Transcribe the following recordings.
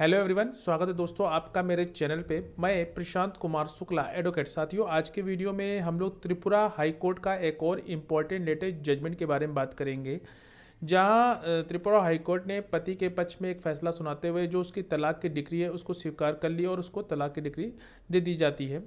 hello everyone स्वागत है दोस्तों आपका मेरे चैनल पे मैं प्रशांत कुमार शुक्ला एडवोकेट साथियों आज के वीडियो में हम लोग त्रिपुरा हाई कोर्ट का एक और इम्पोर्टेंट लेटेस्ट जजमेंट के बारे में बात करेंगे जहां त्रिपुरा हाई कोर्ट ने पति के पक्ष में एक फैसला सुनाते हुए जो उसकी तलाक की डिग्री है उसको स्वीकार कर लिया और उसको तलाक की डिग्री दे दी जाती है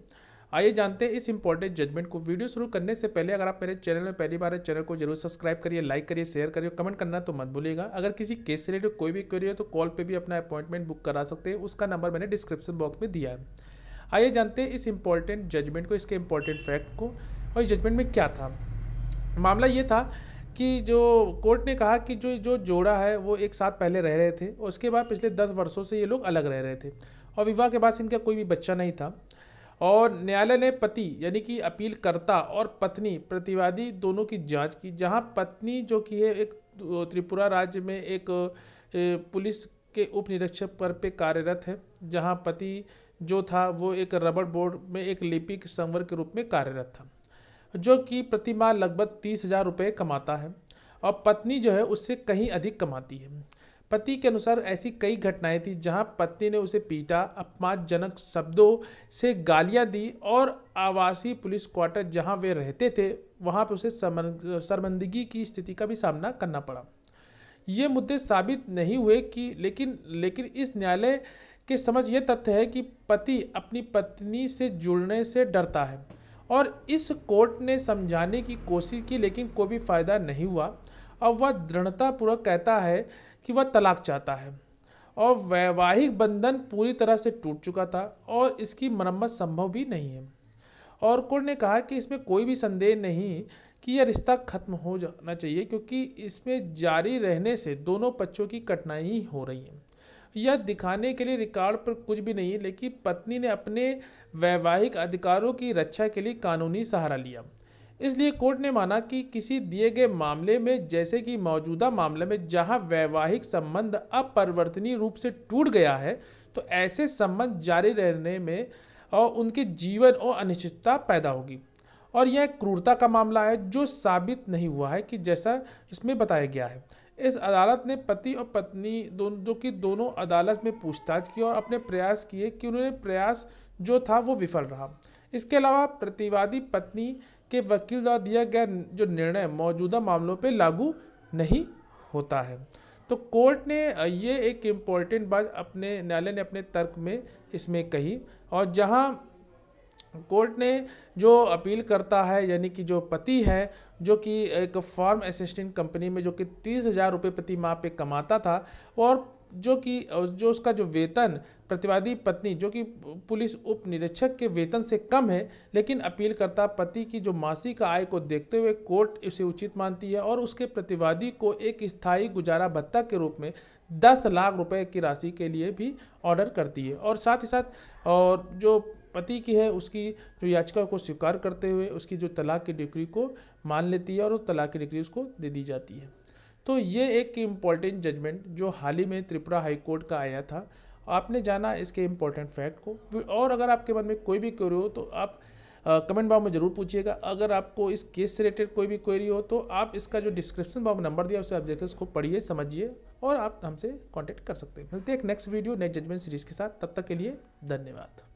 आइए जानते हैं इस इंपॉर्टेंट जजमेंट को वीडियो शुरू करने से पहले अगर आप मेरे चैनल में पहली बार है चैनल को जरूर सब्सक्राइब करिए लाइक करिए शेयर करिए कमेंट करना तो मत भूलिएगा अगर किसी केस से रिलेटेड कोई भी क्वेरी हो तो कॉल पर भी अपना अपॉइंटमेंट बुक करा सकते हैं उसका नंबर मैंने डिस्क्रिप्शन बॉक्स में दिया है आइए जानते हैं इस इंपॉर्टेंट जजमेंट को इसके इंपॉर्टेंट फैक्ट को और इस जजमेंट में क्या था मामला ये था कि जो कोर्ट ने कहा कि जो जो जोड़ा है वो एक साथ पहले रह रहे थे और उसके बाद पिछले दस वर्षों से ये लोग अलग रह रहे थे और विवाह के बाद इनका कोई भी बच्चा नहीं था और न्यायालय ने पति यानी कि अपीलकर्ता और पत्नी प्रतिवादी दोनों की जांच की जहां पत्नी जो की है एक त्रिपुरा राज्य में एक पुलिस के उप निरीक्षक पर पे कार्यरत है जहां पति जो था वो एक रबड़ बोर्ड में एक लिपिक संवर के रूप में कार्यरत था जो कि प्रतिमा लगभग तीस हज़ार रुपये कमाता है और पत्नी जो है उससे कहीं अधिक कमाती है पति के अनुसार ऐसी कई घटनाएं थी जहां पत्नी ने उसे पीटा अपमानजनक शब्दों से गालियां दी और आवासीय पुलिस क्वार्टर जहां वे रहते थे वहां पर उसे शर्मंदगी की स्थिति का भी सामना करना पड़ा ये मुद्दे साबित नहीं हुए कि लेकिन लेकिन इस न्यायालय के समझ ये तथ्य है कि पति अपनी पत्नी से जुड़ने से डरता है और इस कोर्ट ने समझाने की कोशिश की लेकिन कोई भी फायदा नहीं हुआ अब वह दृढ़तापूर्वक कहता है कि वह तलाक चाहता है और वैवाहिक बंधन पूरी तरह से टूट चुका था और इसकी मरम्मत संभव भी नहीं है और कोर्ट ने कहा कि इसमें कोई भी संदेह नहीं कि यह रिश्ता खत्म हो जाना चाहिए क्योंकि इसमें जारी रहने से दोनों पक्षों की कठिनाई हो रही है यह दिखाने के लिए रिकॉर्ड पर कुछ भी नहीं है लेकिन पत्नी ने अपने वैवाहिक अधिकारों की रक्षा के लिए कानूनी सहारा लिया इसलिए कोर्ट ने माना कि किसी दिए गए मामले में जैसे कि मौजूदा मामले में जहां वैवाहिक संबंध अपरिवर्तनीय रूप से टूट गया है तो ऐसे संबंध जारी रहने में और उनके जीवन और अनिश्चितता पैदा होगी और यह क्रूरता का मामला है जो साबित नहीं हुआ है कि जैसा इसमें बताया गया है इस अदालत ने पति और पत्नी दोनों जो कि दोनों अदालत में पूछताछ की और अपने प्रयास किए कि उन्होंने प्रयास जो था वो विफल रहा इसके अलावा प्रतिवादी पत्नी के वकील द्वारा दिया गया जो निर्णय मौजूदा मामलों पर लागू नहीं होता है तो कोर्ट ने ये एक इम्पॉर्टेंट बात अपने न्यायालय ने अपने तर्क में इसमें कही और जहाँ कोर्ट ने जो अपील करता है यानी कि जो पति है जो कि एक फार्म असिस्टेंट कंपनी में जो कि तीस हज़ार रुपये प्रति माह पे कमाता था और जो कि जो उसका जो वेतन प्रतिवादी पत्नी जो कि पुलिस उप निरीक्षक के वेतन से कम है लेकिन अपीलकर्ता पति की जो मासिक आय को देखते हुए कोर्ट इसे उचित मानती है और उसके प्रतिवादी को एक स्थायी गुजारा भत्ता के रूप में दस लाख रुपए की राशि के लिए भी ऑर्डर करती है और साथ ही साथ और जो पति की है उसकी जो याचिका को स्वीकार करते हुए उसकी जो तलाक की डिग्री को मान लेती है और उस तलाक की डिग्री उसको दे दी जाती है तो ये एक इम्पॉर्टेंट जजमेंट जो हाल ही में त्रिपुरा हाई कोर्ट का आया था आपने जाना इसके इम्पोर्टेंट फैक्ट को और अगर आपके मन में कोई भी क्वेरी हो तो आप कमेंट बॉक्स में ज़रूर पूछिएगा अगर आपको इस केस से रिलेटेड कोई भी क्वेरी हो तो आप इसका जो डिस्क्रिप्शन बॉक्स नंबर दिया उसे आप देखकर उसको पढ़िए समझिए और आप हमसे कॉन्टैक्ट कर सकते हैं मिलते हैं next video next judgment series के साथ तब तक के लिए धन्यवाद